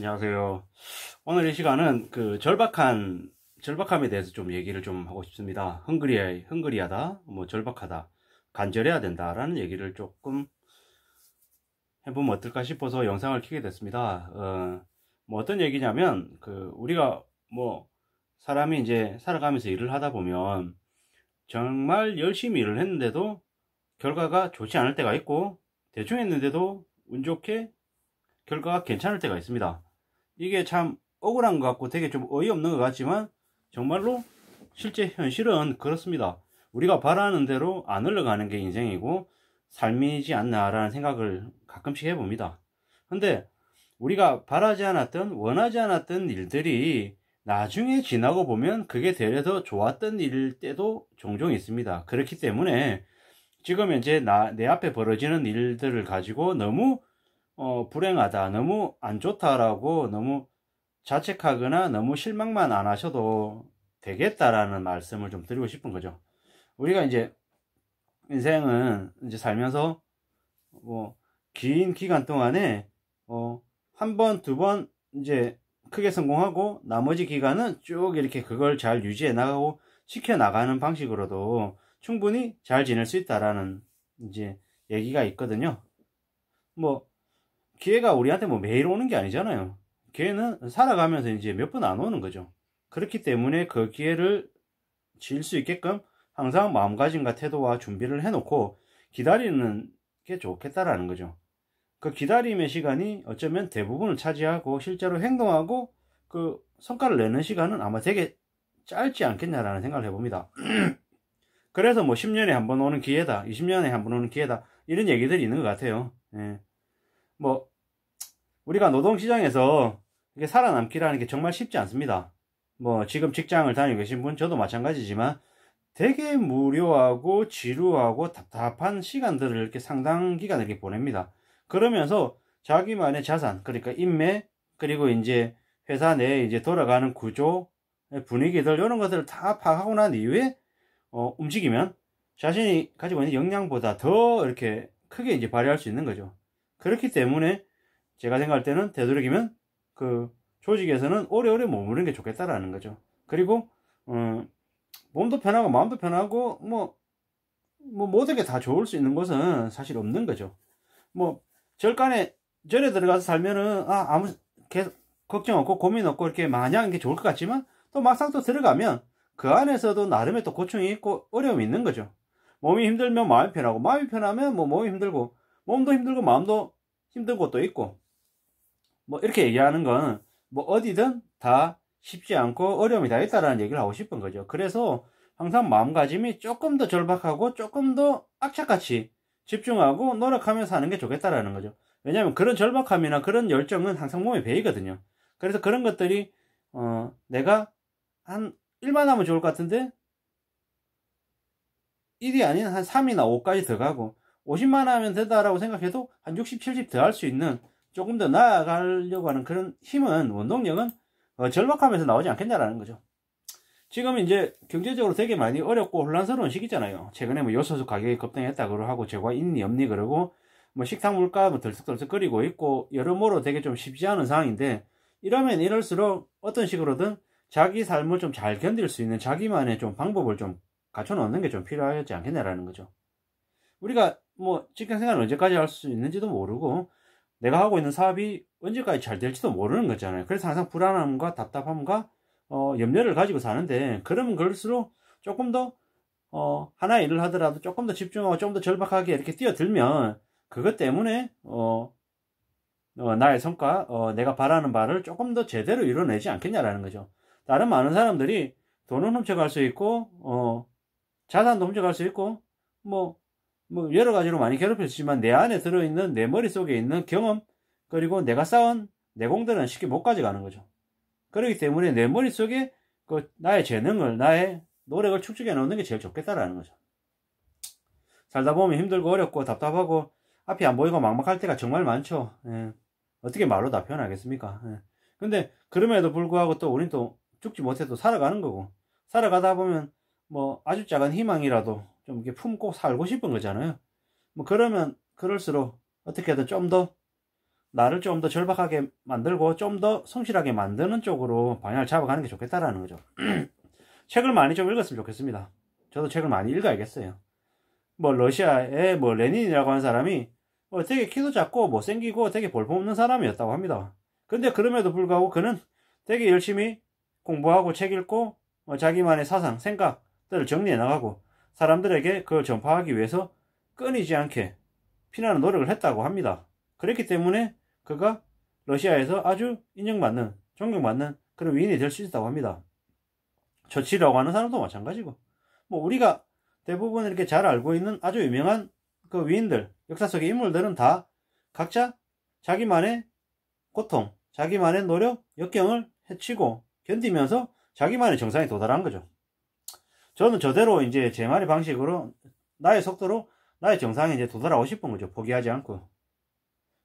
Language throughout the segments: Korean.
안녕하세요. 오늘 이 시간은 그 절박한 절박함에 대해서 좀 얘기를 좀 하고 싶습니다. 헝그리에 헝그리하다, 뭐 절박하다, 간절해야 된다라는 얘기를 조금 해보면 어떨까 싶어서 영상을 켜게 됐습니다. 어, 뭐 어떤 얘기냐면 그 우리가 뭐 사람이 이제 살아가면서 일을 하다 보면 정말 열심히 일을 했는데도 결과가 좋지 않을 때가 있고 대충 했는데도 운 좋게 결과가 괜찮을 때가 있습니다. 이게 참 억울한 것 같고 되게 좀 어이없는 것 같지만 정말로 실제 현실은 그렇습니다. 우리가 바라는 대로 안 흘러가는 게 인생이고 삶이지 않나라는 생각을 가끔씩 해봅니다. 근데 우리가 바라지 않았던 원하지 않았던 일들이 나중에 지나고 보면 그게 되려서 좋았던 일 때도 종종 있습니다. 그렇기 때문에 지금 현재 나, 내 앞에 벌어지는 일들을 가지고 너무 어, 불행하다, 너무 안 좋다라고 너무 자책하거나 너무 실망만 안 하셔도 되겠다라는 말씀을 좀 드리고 싶은 거죠. 우리가 이제 인생은 이제 살면서 뭐 긴 기간 동안에 어, 한 번, 두 번 이제 크게 성공하고 나머지 기간은 쭉 이렇게 그걸 잘 유지해 나가고 시켜 나가는 방식으로도 충분히 잘 지낼 수 있다라는 이제 얘기가 있거든요. 뭐 기회가 우리한테 뭐 매일 오는 게 아니잖아요. 기회는 살아가면서 이제 몇 번 안 오는 거죠. 그렇기 때문에 그 기회를 지을 수 있게끔 항상 마음가짐과 태도와 준비를 해놓고 기다리는 게 좋겠다라는 거죠. 그 기다림의 시간이 어쩌면 대부분을 차지하고 실제로 행동하고 그 성과를 내는 시간은 아마 되게 짧지 않겠냐라는 생각을 해봅니다. 그래서 뭐 10년에 한 번 오는 기회다, 20년에 한 번 오는 기회다, 이런 얘기들이 있는 것 같아요. 예. 뭐, 우리가 노동시장에서 이게 살아남기라는 게 정말 쉽지 않습니다. 뭐 지금 직장을 다니고 계신 분 저도 마찬가지지만 되게 무료하고 지루하고 답답한 시간들을 이렇게 상당 기간 이렇게 보냅니다. 그러면서 자기만의 자산, 그러니까 인맥, 그리고 이제 회사 내에 이제 돌아가는 구조, 분위기들, 이런 것들을 다 파악하고 난 이후에, 어, 움직이면 자신이 가지고 있는 역량보다 더 이렇게 크게 이제 발휘할 수 있는 거죠. 그렇기 때문에 제가 생각할 때는 되도록이면 그 조직에서는 오래오래 머무르는 게 좋겠다라는 거죠. 그리고 음, 몸도 편하고 마음도 편하고 뭐, 뭐 모든 게 다 좋을 수 있는 것은 사실 없는 거죠. 뭐 절간에 절에 들어가서 살면은 아 아무 계속 걱정 없고 고민 없고 이렇게 마냥 이게 좋을 것 같지만 또 막상 또 들어가면 그 안에서도 나름의 또 고충이 있고 어려움이 있는 거죠. 몸이 힘들면 마음이 편하고 마음이 편하면 뭐 몸이 힘들고 몸도 힘들고 마음도 힘든 것도 있고 뭐 이렇게 얘기하는 건 뭐 어디든 다 쉽지 않고 어려움이 다 있다라는 얘기를 하고 싶은 거죠. 그래서 항상 마음가짐이 조금 더 절박하고 조금 더 악착같이 집중하고 노력하면서 하는 게 좋겠다라는 거죠. 왜냐하면 그런 절박함이나 그런 열정은 항상 몸에 배이거든요. 그래서 그런 것들이 어 내가 한 1만 하면 좋을 것 같은데 1이 아닌 한 3이나 5까지 들어가고 50만 하면 되다라고 생각해도 한 60, 70 더 할 수 있는 조금 더 나아가려고 하는 그런 힘은 원동력은 어, 절박하면서 나오지 않겠냐라는 거죠. 지금 이제 경제적으로 되게 많이 어렵고 혼란스러운 시기잖아요. 최근에 뭐 요소수 가격이 급등했다 고 하고 재고 가 있니 없니 그러고 뭐 식당 물가 뭐 들썩들썩 거리고 있고 여러모로 되게 좀 쉽지 않은 상황인데 이러면 이럴수록 어떤 식으로든 자기 삶을 좀 잘 견딜 수 있는 자기만의 좀 방법을 좀 갖춰놓는 게 좀 필요하지 않겠냐라는 거죠. 우리가 뭐 직장 생활을 언제까지 할 수 있는지도 모르고 내가 하고 있는 사업이 언제까지 잘 될지도 모르는 거잖아요. 그래서 항상 불안함과 답답함과 어, 염려를 가지고 사는데 그러면 그럴수록 조금 더 어, 하나 의 일을 하더라도 조금 더 집중하고 조금 더 절박하게 이렇게 뛰어들면 그것 때문에 어, 어, 나의 성과, 어, 내가 바라는 바를 조금 더 제대로 이뤄내지 않겠냐라는 거죠. 다른 많은 사람들이 돈은 훔쳐갈 수 있고, 어, 자산도 훔쳐갈 수 있고, 뭐, 뭐 여러 가지로 많이 괴롭혔지만 내 안에 들어있는 내 머릿속에 있는 경험 그리고 내가 쌓은 내공들은 쉽게 못 가져가는 거죠. 그렇기 때문에 내 머릿속에 그 나의 재능을 나의 노력을 축적해 놓는 게 제일 좋겠다라는 거죠. 살다 보면 힘들고 어렵고 답답하고 앞이 안 보이고 막막할 때가 정말 많죠. 예. 어떻게 말로 다 표현하겠습니까? 예. 근데 그럼에도 불구하고 또 우린 또 죽지 못해도 살아가는 거고 살아가다 보면 뭐 아주 작은 희망이라도 좀 이렇게 품고 살고 싶은 거잖아요. 뭐 그러면 그럴수록 어떻게든 좀 더 나를 좀 더 절박하게 만들고 좀 더 성실하게 만드는 쪽으로 방향을 잡아가는 게 좋겠다라는 거죠. 책을 많이 좀 읽었으면 좋겠습니다. 저도 책을 많이 읽어야겠어요. 뭐 러시아의 뭐 레닌이라고 하는 사람이 뭐 되게 키도 작고 못생기고 되게 볼품없는 사람이었다고 합니다. 근데 그럼에도 불구하고 그는 되게 열심히 공부하고 책 읽고 뭐 자기만의 사상, 생각들을 정리해 나가고 사람들에게 그걸 전파하기 위해서 끊이지 않게 피나는 노력을 했다고 합니다. 그렇기 때문에 그가 러시아에서 아주 인정받는, 존경받는 그런 위인이 될 수 있다고 합니다. 처치라고 하는 사람도 마찬가지고. 뭐 우리가 대부분 이렇게 잘 알고 있는 아주 유명한 그 위인들, 역사 속의 인물들은 다 각자 자기만의 고통, 자기만의 노력, 역경을 해치고 견디면서 자기만의 정상에 도달한 거죠. 저는 저대로 이제 제 말의 방식으로 나의 속도로 나의 정상에 이제 도달하고 싶은 거죠. 포기하지 않고.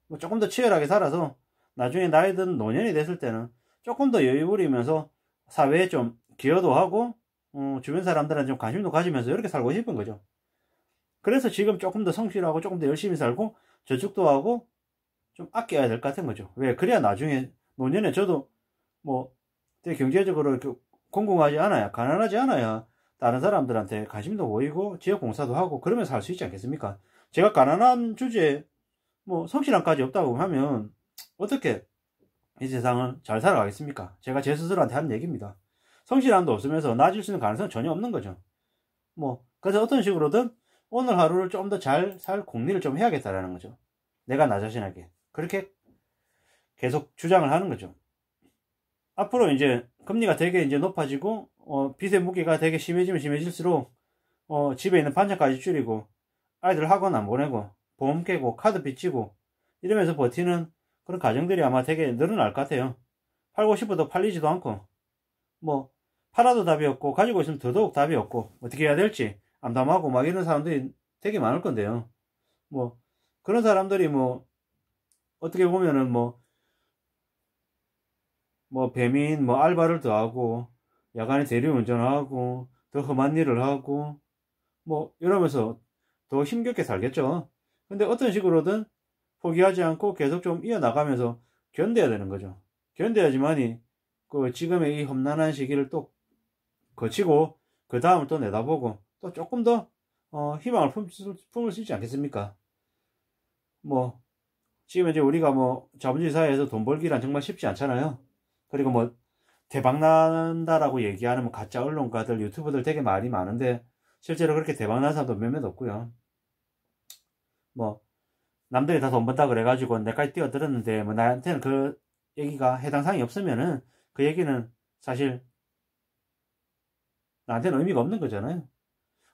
뭐 조금 더 치열하게 살아서 나중에 나이 든 노년이 됐을 때는 조금 더 여유 부리면서 사회에 좀 기여도 하고 어, 주변 사람들한테 좀 관심도 가지면서 이렇게 살고 싶은 거죠. 그래서 지금 조금 더 성실하고 조금 더 열심히 살고 저축도 하고 좀 아껴야 될 것 같은 거죠. 왜? 그래야 나중에 노년에 저도 뭐 경제적으로 공공하지 않아야 가난하지 않아야 다른 사람들한테 관심도 보이고 지역 봉사도 하고 그러면 서할 수 있지 않겠습니까? 제가 가난한 주제에 뭐 성실함까지 없다고 하면 어떻게 이 세상을 잘 살아가겠습니까? 제가 제 스스로한테 하는 얘기입니다. 성실함도 없으면서 나아질 수 있는 가능성은 전혀 없는 거죠. 뭐 그래서 어떤 식으로든 오늘 하루를 좀 더 잘 살 공리를 좀 해야겠다라는 거죠. 내가 나 자신에게 그렇게 계속 주장을 하는 거죠. 앞으로 이제 금리가 되게 이제 높아지고 어, 빚의 무게가 되게 심해지면 심해질수록 어, 집에 있는 반찬까지 줄이고 아이들 학원 안 보내고 보험 깨고 카드 빚지고 이러면서 버티는 그런 가정들이 아마 되게 늘어날 것 같아요. 팔고 싶어도 팔리지도 않고 뭐 팔아도 답이 없고 가지고 있으면 더더욱 답이 없고 어떻게 해야 될지 암담하고 막 이런 사람들이 되게 많을 건데요. 뭐 그런 사람들이 뭐 어떻게 보면은 뭐뭐 뭐 배민 뭐 알바를 더하고 야간에 대리운전하고 더 험한 일을 하고 뭐 이러면서 더 힘겹게 살겠죠. 근데 어떤 식으로든 포기하지 않고 계속 좀 이어나가면서 견뎌야 되는 거죠. 견뎌야지만이 그 지금의 이 험난한 시기를 또 거치고 그 다음을 또 내다보고 또 조금 더 어, 희망을 품, 품을 수 있지 않겠습니까? 뭐 지금 이제 우리가 뭐 자본주의 사회에서 돈 벌기란 정말 쉽지 않잖아요. 그리고 뭐 대박난다라고 얘기하는 뭐 가짜 언론가들, 유튜브들 되게 말이 많은데 실제로 그렇게 대박난 사람도 몇몇 없고요. 뭐 남들이 다 돈 번다 그래가지고 내까지 뛰어들었는데 뭐 나한테는 그 얘기가 해당 사항이 없으면은 그 얘기는 사실 나한테는 의미가 없는 거잖아요.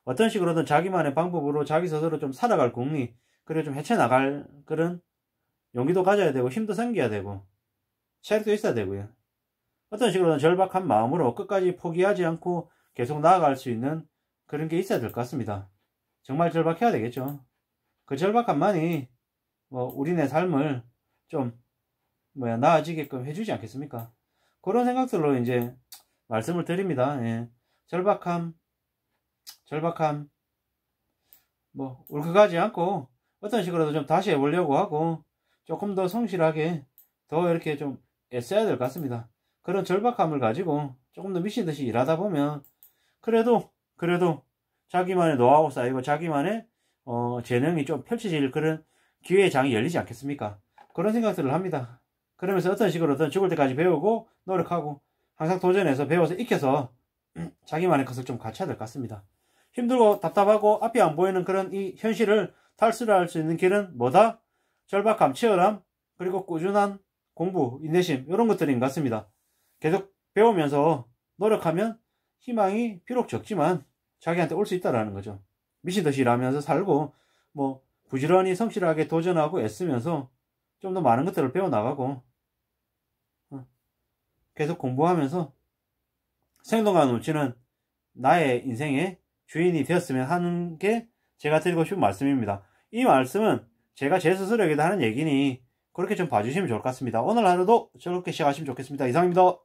어떤 식으로든 자기만의 방법으로 자기 스스로 좀 살아갈 공리, 그리고 좀 헤쳐나갈 그런 용기도 가져야 되고, 힘도 생겨야 되고, 체력도 있어야 되고요. 어떤 식으로든 절박한 마음으로 끝까지 포기하지 않고 계속 나아갈 수 있는 그런 게 있어야 될 것 같습니다. 정말 절박해야 되겠죠. 그 절박함만이 뭐 우리네 삶을 좀 뭐야 나아지게끔 해주지 않겠습니까? 그런 생각들로 이제 말씀을 드립니다. 예. 절박함, 절박함, 뭐 울컥하지 않고 어떤 식으로도 좀 다시 해보려고 하고 조금 더 성실하게 더 이렇게 좀 애써야 될 것 같습니다. 그런 절박함을 가지고 조금 더 미친 듯이 일하다 보면 그래도 그래도 자기만의 노하우 쌓이고 자기만의 어, 재능이 좀 펼쳐질 그런 기회의 장이 열리지 않겠습니까? 그런 생각들을 합니다. 그러면서 어떤 식으로든 죽을 때까지 배우고 노력하고 항상 도전해서 배워서 익혀서 자기만의 것을 좀 갖춰야 될 것 같습니다. 힘들고 답답하고 앞이 안 보이는 그런 이 현실을 탈출할 수 있는 길은 뭐다? 절박함, 치열함, 그리고 꾸준한 공부, 인내심 이런 것들인 것 같습니다. 계속 배우면서 노력하면 희망이 비록 적지만 자기한테 올 수 있다라는 거죠. 미친 듯이 일하면서 살고 뭐 부지런히 성실하게 도전하고 애쓰면서 좀 더 많은 것들을 배워나가고 어, 계속 공부하면서 생동감 넘치는 나의 인생의 주인이 되었으면 하는 게 제가 드리고 싶은 말씀입니다. 이 말씀은 제가 제 스스로에게도 하는 얘기니 그렇게 좀 봐주시면 좋을 것 같습니다. 오늘 하루도 즐겁게 시작하시면 좋겠습니다. 이상입니다.